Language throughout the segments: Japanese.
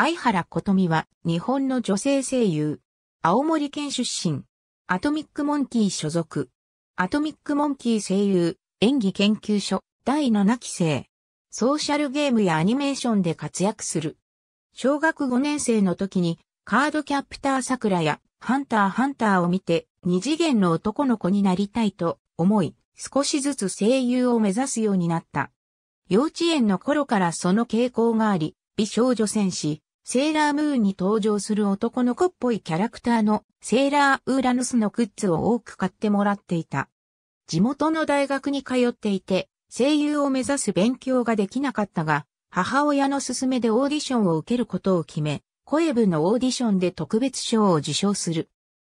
相原琴美は日本の女性声優。青森県出身。アトミックモンキー所属。アトミックモンキー声優演技研究所第7期生。ソーシャルゲームやアニメーションで活躍する。小学5年生の時にカードキャプター桜やハンターハンターを見て二次元の男の子になりたいと思い少しずつ声優を目指すようになった。幼稚園の頃からその傾向があり、美少女戦士、セーラームーンに登場する男の子っぽいキャラクターのセーラーウーラヌスのグッズを多く買ってもらっていた。地元の大学に通っていて、声優を目指す勉強ができなかったが、母親の勧めでオーディションを受けることを決め、声部のオーディションで特別賞を受賞する。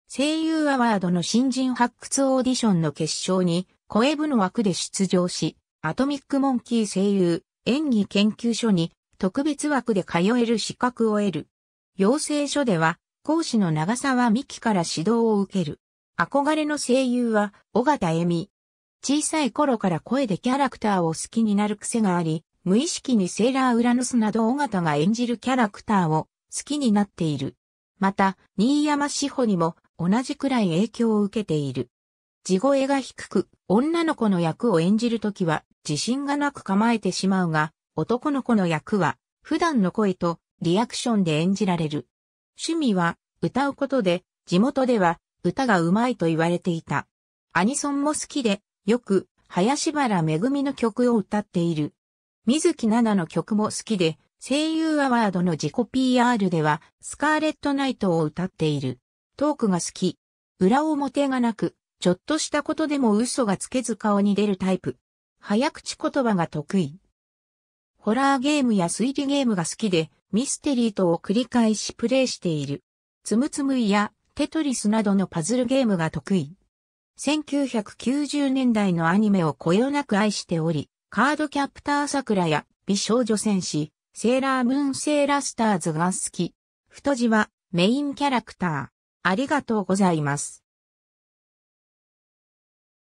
声優アワードの新人発掘オーディションの決勝に、声部の枠で出場し、アトミックモンキー声優演技研究所に特別枠で通える資格を得る。養成所では、講師の長沢美希から指導を受ける。憧れの声優は、小形恵美。小さい頃から声でキャラクターを好きになる癖があり、無意識にセーラーウラヌスなど尾形が演じるキャラクターを好きになっている。また、新山志保にも同じくらい影響を受けている。地声が低く、女の子の役を演じるときは自信がなく構えてしまうが、男の子の役は、普段の声とリアクションで演じられる。趣味は、歌うことで、地元では、歌がうまいと言われていた。アニソンも好きで、よく、林原めぐみの曲を歌っている。水木奈々の曲も好きで、声優アワードの自己 PR では、スカーレットナイトを歌っている。トークが好き。裏表がなく、ちょっとしたことでも嘘がつけず顔に出るタイプ。早口言葉が得意。ホラーゲームや推理ゲームが好きで、ミステリーとを繰り返しプレイしている。つむつむいやテトリスなどのパズルゲームが得意。1990年代のアニメをこよなく愛しており、カードキャプター桜や美少女戦士、セーラームーンセーラスターズが好き。太字はメインキャラクター。ありがとうございます。